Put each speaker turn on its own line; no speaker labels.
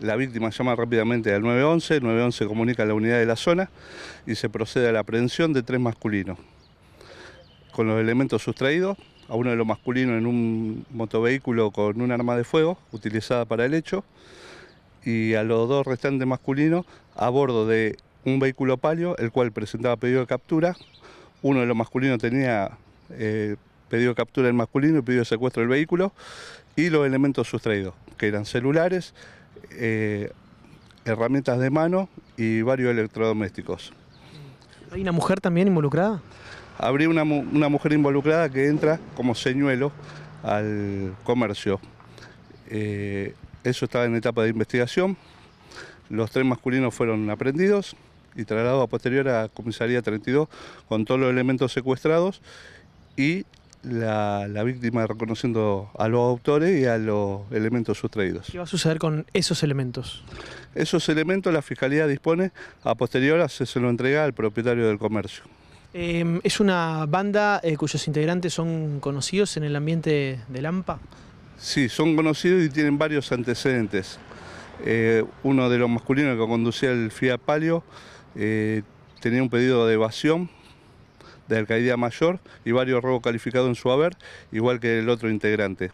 La víctima llama rápidamente al 911, el 911 comunica a la unidad de la zona y se procede a la aprehensión de tres masculinos. Con los elementos sustraídos, a uno de los masculinos en un motovehículo con un arma de fuego utilizada para el hecho y a los dos restantes masculinos a bordo de un vehículo palio, el cual presentaba pedido de captura. Uno de los masculinos tenía eh, pedido de captura del masculino y pedido de secuestro del vehículo y los elementos sustraídos, que eran celulares, eh, herramientas de mano y varios electrodomésticos.
¿Hay una mujer también involucrada?
Habría una, mujer involucrada que entra como señuelo al comercio. Eh, eso estaba en etapa de investigación. Los tres masculinos fueron aprendidos y trasladados a posterior a Comisaría 32 con todos los elementos secuestrados y la, víctima reconociendo a los autores y a los elementos sustraídos. ¿Qué
va a suceder con esos
elementos? Esos elementos la Fiscalía dispone, a posterior se, los entrega al propietario del comercio.
Em, ¿Es una banda eh, cuyos integrantes son conocidos en el ambiente de Lampa?
Sí, son conocidos y tienen varios antecedentes. Eh, uno de los masculinos que conducía el Fiat Palio eh, tenía un pedido de evasión de Alcaldía Mayor y varios robos calificados en su haber, igual que el otro integrante.